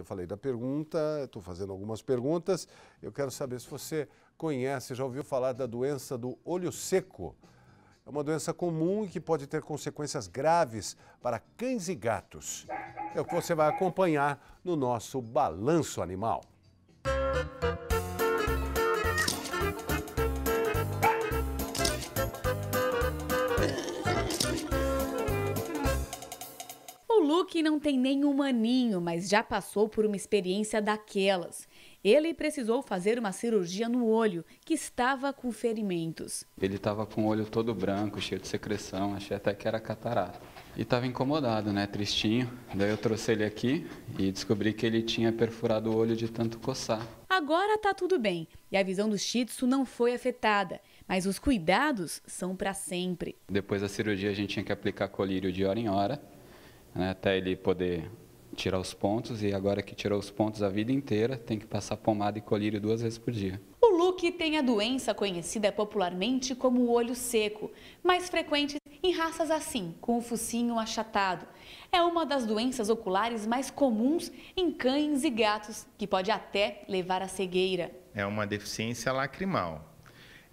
Eu falei da pergunta, estou fazendo algumas perguntas. Eu quero saber se você conhece, já ouviu falar da doença do olho seco. É uma doença comum e que pode ter consequências graves para cães e gatos. É o que você vai acompanhar no nosso Balanço Animal. que não tem nenhum aninho, mas já passou por uma experiência daquelas. Ele precisou fazer uma cirurgia no olho, que estava com ferimentos. Ele estava com o olho todo branco, cheio de secreção, achei até que era catarata. E estava incomodado, né? Tristinho. Daí eu trouxe ele aqui e descobri que ele tinha perfurado o olho de tanto coçar. Agora tá tudo bem e a visão do Shih Tzu não foi afetada, mas os cuidados são para sempre. Depois da cirurgia a gente tinha que aplicar colírio de hora em hora né, até ele poder tirar os pontos. E agora que tirou os pontos a vida inteira, tem que passar pomada e colírio duas vezes por dia. O Luke tem a doença conhecida popularmente como o olho seco, mais frequente em raças assim, com o focinho achatado. É uma das doenças oculares mais comuns em cães e gatos, que pode até levar à cegueira. É uma deficiência lacrimal,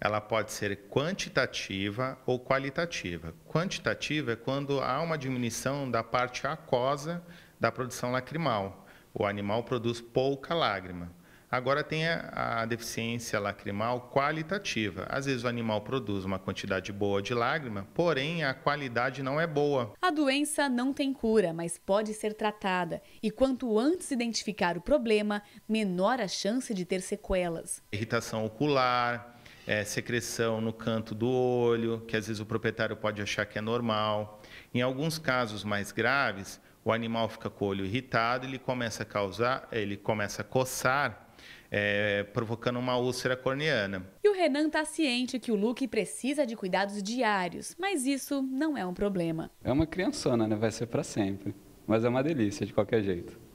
ela pode ser quantitativa ou qualitativa. Quantitativa é quando há uma diminuição da parte aquosa da produção lacrimal. O animal produz pouca lágrima. Agora tem a, a deficiência lacrimal qualitativa. Às vezes o animal produz uma quantidade boa de lágrima, porém a qualidade não é boa. A doença não tem cura, mas pode ser tratada. E quanto antes identificar o problema, menor a chance de ter sequelas. Irritação ocular, é, secreção no canto do olho, que às vezes o proprietário pode achar que é normal. Em alguns casos mais graves, o animal fica com o olho irritado, ele começa a causar, ele começa a coçar é, provocando uma úlcera corneana. E o Renan está ciente que o Luke precisa de cuidados diários, mas isso não é um problema. É uma criançona, né? Vai ser para sempre. Mas é uma delícia de qualquer jeito.